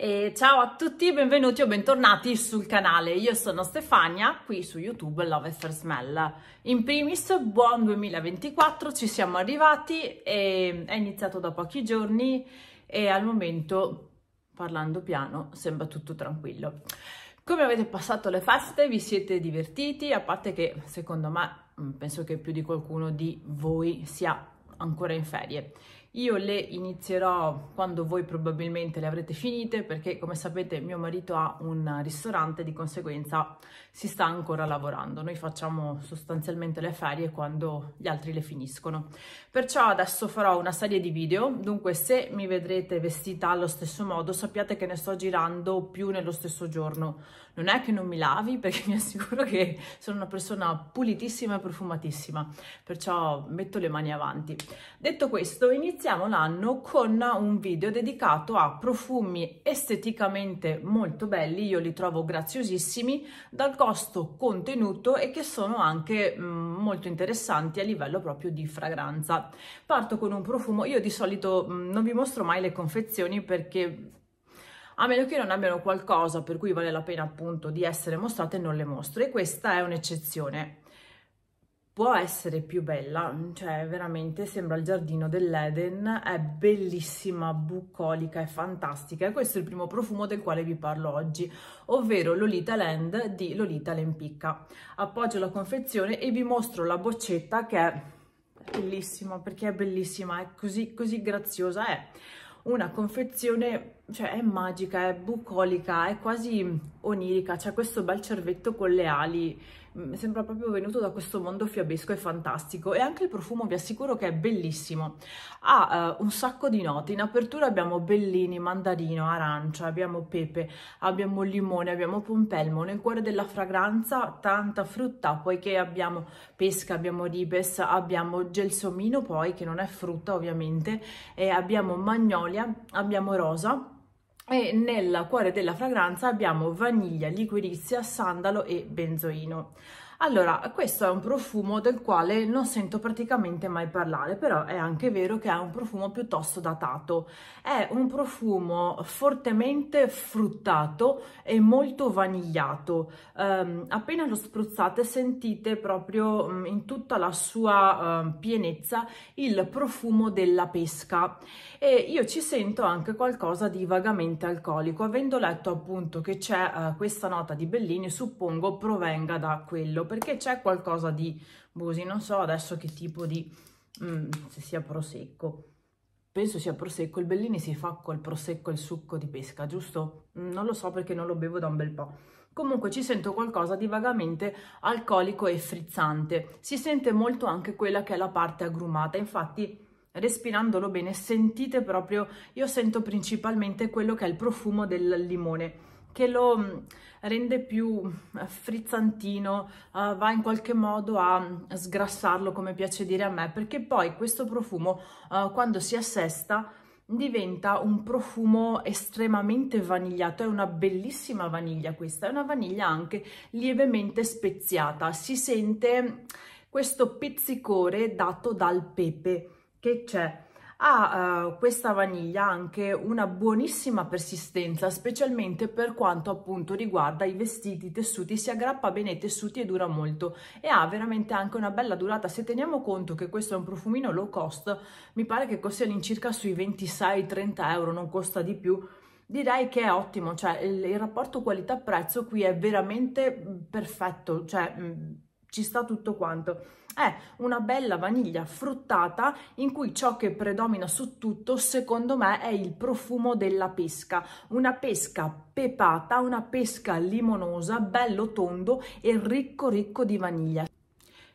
E ciao a tutti, benvenuti o bentornati sul canale. Io sono Stefania, qui su YouTube Love After Smell. In primis, buon 2024, ci siamo arrivati e è iniziato da pochi giorni e al momento, parlando piano, sembra tutto tranquillo. Come avete passato le feste? Vi siete divertiti? A parte che, secondo me, mm, penso che più di qualcuno di voi sia ancora in ferie. Io le inizierò quando voi probabilmente le avrete finite perché come sapete mio marito ha un ristorante e di conseguenza si sta ancora lavorando. Noi facciamo sostanzialmente le ferie quando gli altri le finiscono. Perciò adesso farò una serie di video, dunque se mi vedrete vestita allo stesso modo sappiate che ne sto girando più nello stesso giorno. Non è che non mi lavi perché mi assicuro che sono una persona pulitissima e profumatissima, perciò metto le mani avanti. Detto questo iniziamo iniziamo l'anno con un video dedicato a profumi esteticamente molto belli, io li trovo graziosissimi, dal costo contenuto e che sono anche mm, molto interessanti a livello proprio di fragranza. Parto con un profumo, io di solito mm, non vi mostro mai le confezioni perché a meno che non abbiano qualcosa per cui vale la pena appunto di essere mostrate non le mostro e questa è un'eccezione può essere più bella, cioè veramente sembra il giardino dell'Eden, è bellissima, bucolica, è fantastica e questo è il primo profumo del quale vi parlo oggi, ovvero Lolita Land di Lolita Lempicca. Appoggio la confezione e vi mostro la boccetta che è bellissima, perché è bellissima, è così, così graziosa, è una confezione, cioè è magica, è bucolica, è quasi onirica, c'è questo bel cervetto con le ali sembra proprio venuto da questo mondo fiabesco e fantastico e anche il profumo vi assicuro che è bellissimo. Ha uh, un sacco di note, in apertura abbiamo bellini, mandarino, arancia, abbiamo pepe, abbiamo limone, abbiamo pompelmo, nel cuore della fragranza tanta frutta, poiché abbiamo pesca, abbiamo ribes, abbiamo gelsomino poi che non è frutta ovviamente, e abbiamo magnolia, abbiamo rosa e nel cuore della fragranza abbiamo vaniglia, liquirizia, sandalo e benzoino. Allora, questo è un profumo del quale non sento praticamente mai parlare, però è anche vero che è un profumo piuttosto datato. È un profumo fortemente fruttato e molto vanigliato. Um, appena lo spruzzate sentite proprio um, in tutta la sua um, pienezza il profumo della pesca e io ci sento anche qualcosa di vagamente alcolico. Avendo letto appunto che c'è uh, questa nota di Bellini, suppongo provenga da quello perché c'è qualcosa di busi, boh, non so adesso che tipo di, mm, se sia prosecco, penso sia prosecco, il Bellini si fa col prosecco e il succo di pesca, giusto? Mm, non lo so perché non lo bevo da un bel po'. Comunque ci sento qualcosa di vagamente alcolico e frizzante, si sente molto anche quella che è la parte agrumata, infatti respirandolo bene sentite proprio, io sento principalmente quello che è il profumo del limone, che lo mm, rende più eh, frizzantino, uh, va in qualche modo a mm, sgrassarlo come piace dire a me, perché poi questo profumo uh, quando si assesta diventa un profumo estremamente vanigliato, è una bellissima vaniglia questa, è una vaniglia anche lievemente speziata, si sente questo pizzicore dato dal pepe che c'è ha uh, questa vaniglia anche una buonissima persistenza, specialmente per quanto appunto riguarda i vestiti, i tessuti, si aggrappa bene ai tessuti e dura molto e ha veramente anche una bella durata. Se teniamo conto che questo è un profumino low cost, mi pare che costi all'incirca sui 26-30 euro, non costa di più, direi che è ottimo, cioè il, il rapporto qualità-prezzo qui è veramente mm, perfetto, cioè mh, mm, ci sta tutto quanto. È una bella vaniglia fruttata in cui ciò che predomina su tutto, secondo me, è il profumo della pesca. Una pesca pepata, una pesca limonosa, bello tondo e ricco ricco di vaniglia.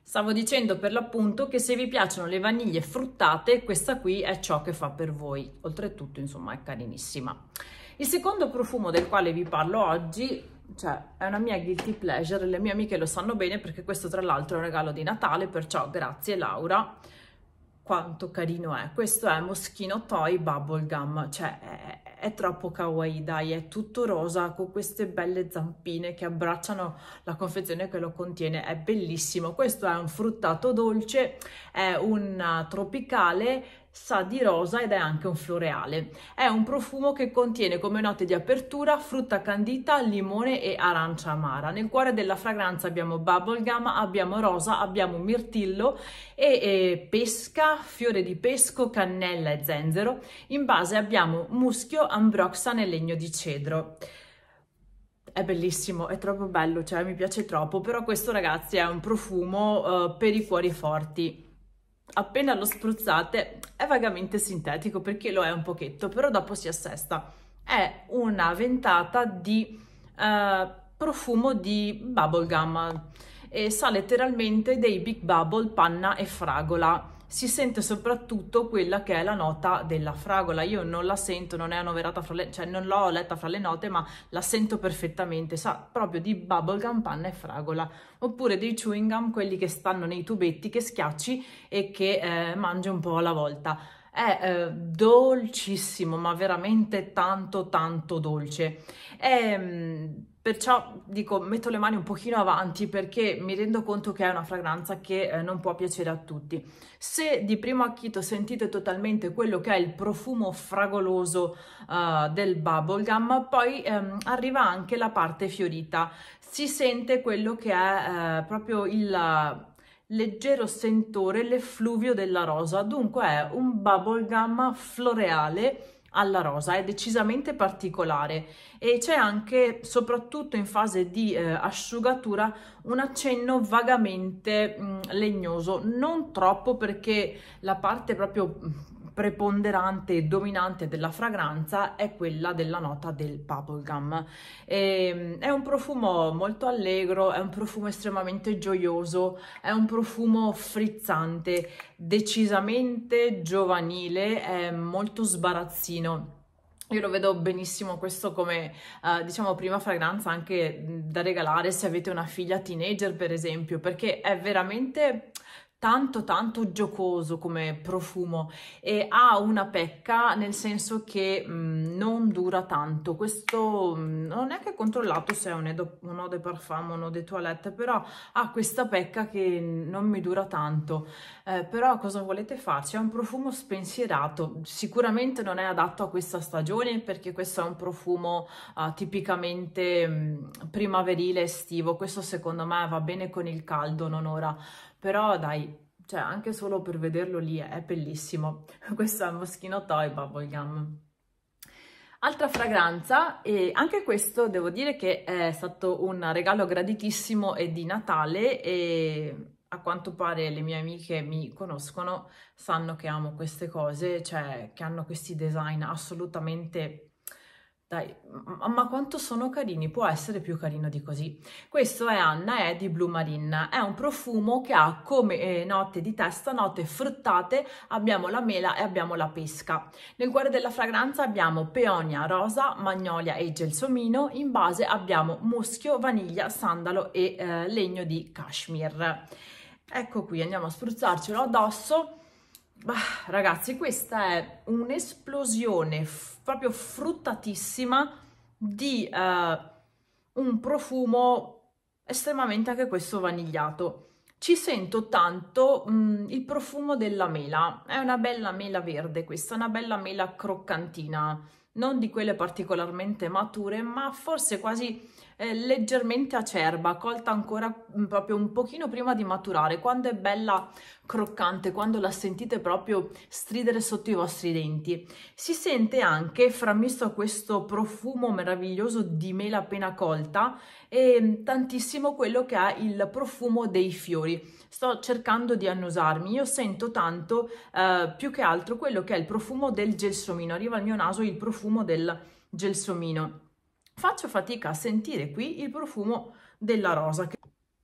Stavo dicendo per l'appunto che se vi piacciono le vaniglie fruttate, questa qui è ciò che fa per voi. Oltretutto, insomma, è carinissima. Il secondo profumo del quale vi parlo oggi cioè è una mia guilty pleasure, le mie amiche lo sanno bene perché questo tra l'altro è un regalo di Natale, perciò grazie Laura, quanto carino è, questo è Moschino Toy Bubblegum, cioè è, è troppo kawaii dai, è tutto rosa con queste belle zampine che abbracciano la confezione che lo contiene, è bellissimo, questo è un fruttato dolce, è un uh, tropicale, sa di rosa ed è anche un floreale. È un profumo che contiene come note di apertura frutta candita, limone e arancia amara. Nel cuore della fragranza abbiamo bubblegum, abbiamo rosa, abbiamo mirtillo e, e pesca, fiore di pesco, cannella e zenzero. In base abbiamo muschio, ambroxan e legno di cedro è bellissimo, è troppo bello, cioè mi piace troppo, però questo ragazzi è un profumo uh, per i cuori forti appena lo spruzzate è vagamente sintetico perché lo è un pochetto, però dopo si assesta. È una ventata di eh, profumo di bubblegum e sa letteralmente dei Big Bubble, panna e fragola si sente soprattutto quella che è la nota della fragola. Io non la sento, non è annoverata fra le, cioè non l'ho letta fra le note, ma la sento perfettamente. Sa proprio di bubblegum, panna e fragola, oppure dei chewing gum, quelli che stanno nei tubetti che schiacci e che eh, mangi un po' alla volta. È eh, dolcissimo, ma veramente tanto tanto dolce. È, ehm, Perciò dico, metto le mani un pochino avanti perché mi rendo conto che è una fragranza che eh, non può piacere a tutti. Se di primo acchito sentite totalmente quello che è il profumo fragoloso uh, del bubblegum, poi ehm, arriva anche la parte fiorita. Si sente quello che è eh, proprio il leggero sentore, l'effluvio della rosa. Dunque è un bubblegum floreale alla rosa, è decisamente particolare e c'è anche, soprattutto in fase di eh, asciugatura, un accenno vagamente mh, mm, legnoso, non troppo perché la parte proprio mm, preponderante e dominante della fragranza è quella della nota del bubblegum. E, ehm, è un profumo molto allegro, è un profumo estremamente gioioso, è un profumo frizzante, decisamente giovanile, è molto sbarazzino. Io lo vedo benissimo questo come, uh, diciamo, prima fragranza anche da regalare se avete una figlia teenager, per esempio, perché è veramente tanto tanto giocoso come profumo e ha una pecca nel senso che mh, mm, non dura tanto questo mh, mm, non è che controllato se è un, edo, un eau de parfum un eau de toilette però ha questa pecca che non mi dura tanto eh, però cosa volete farci è un profumo spensierato sicuramente non è adatto a questa stagione perché questo è un profumo uh, tipicamente mh, mm, primaverile estivo questo secondo me va bene con il caldo non ora però dai, cioè anche solo per vederlo lì è bellissimo. Questo è il Moschino Toy Bubble Gum. Altra fragranza, e anche questo devo dire che è stato un regalo graditissimo e di Natale e a quanto pare le mie amiche mi conoscono, sanno che amo queste cose, cioè che hanno questi design assolutamente dai, ma quanto sono carini, può essere più carino di così. Questo è Anna, è di Blue Marine, è un profumo che ha come eh, note di testa, note fruttate, abbiamo la mela e abbiamo la pesca. Nel cuore della fragranza abbiamo peonia, rosa, magnolia e gelsomino, in base abbiamo muschio, vaniglia, sandalo e eh, legno di cashmere. Ecco qui, andiamo a spruzzarcelo addosso Bah, ragazzi, questa è un'esplosione proprio fruttatissima di uh, un profumo estremamente anche questo vanigliato. Ci sento tanto mh, mm, il profumo della mela, è una bella mela verde questa, una bella mela croccantina, non di quelle particolarmente mature, ma forse quasi eh, leggermente acerba, colta ancora mm, proprio un pochino prima di maturare, quando è bella croccante, quando la sentite proprio stridere sotto i vostri denti. Si sente anche frammisto a questo profumo meraviglioso di mela appena colta e mm, tantissimo quello che ha il profumo dei fiori. Sto cercando di annusarmi, io sento tanto eh, più che altro quello che è il profumo del gelsomino, arriva al mio naso il profumo del gelsomino Faccio fatica a sentire qui il profumo della rosa. Che...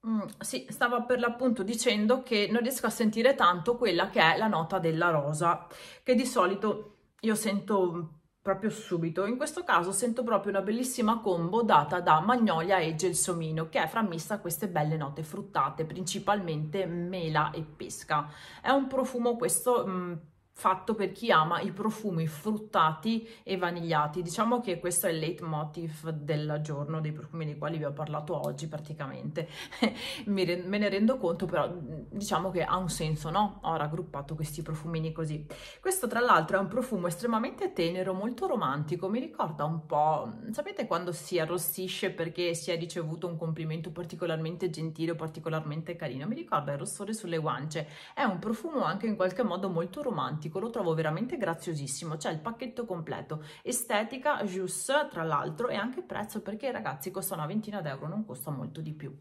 Mm, sì, stava per l'appunto dicendo che non riesco a sentire tanto quella che è la nota della rosa, che di solito io sento proprio subito. In questo caso sento proprio una bellissima combo data da magnolia e gelsomino, che è frammista a queste belle note fruttate, principalmente mela e pesca. È un profumo questo... Mm, fatto per chi ama i profumi fruttati e vanigliati. Diciamo che questo è il leitmotiv del giorno dei profumi dei quali vi ho parlato oggi praticamente. me ne rendo conto, però diciamo che ha un senso, no? Ho raggruppato questi profumini così. Questo tra l'altro è un profumo estremamente tenero, molto romantico, mi ricorda un po', sapete quando si arrossisce perché si è ricevuto un complimento particolarmente gentile o particolarmente carino? Mi ricorda il rossore sulle guance. È un profumo anche in qualche modo molto romantico artistico lo trovo veramente graziosissimo c'è cioè il pacchetto completo estetica jus tra l'altro e anche prezzo perché ragazzi costa una ventina d'euro non costa molto di più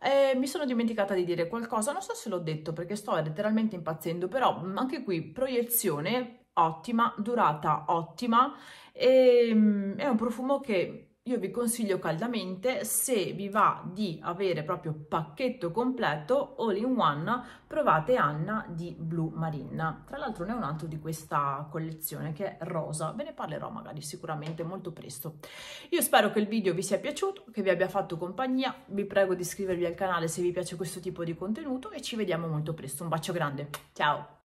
eh, mi sono dimenticata di dire qualcosa, non so se l'ho detto perché sto letteralmente impazzendo, però mm, anche qui proiezione ottima, durata ottima e ehm, è un profumo che io vi consiglio caldamente se vi va di avere proprio pacchetto completo all in one provate Anna di Blue Marine tra l'altro ne è un altro di questa collezione che è rosa ve ne parlerò magari sicuramente molto presto io spero che il video vi sia piaciuto che vi abbia fatto compagnia vi prego di iscrivervi al canale se vi piace questo tipo di contenuto e ci vediamo molto presto un bacio grande ciao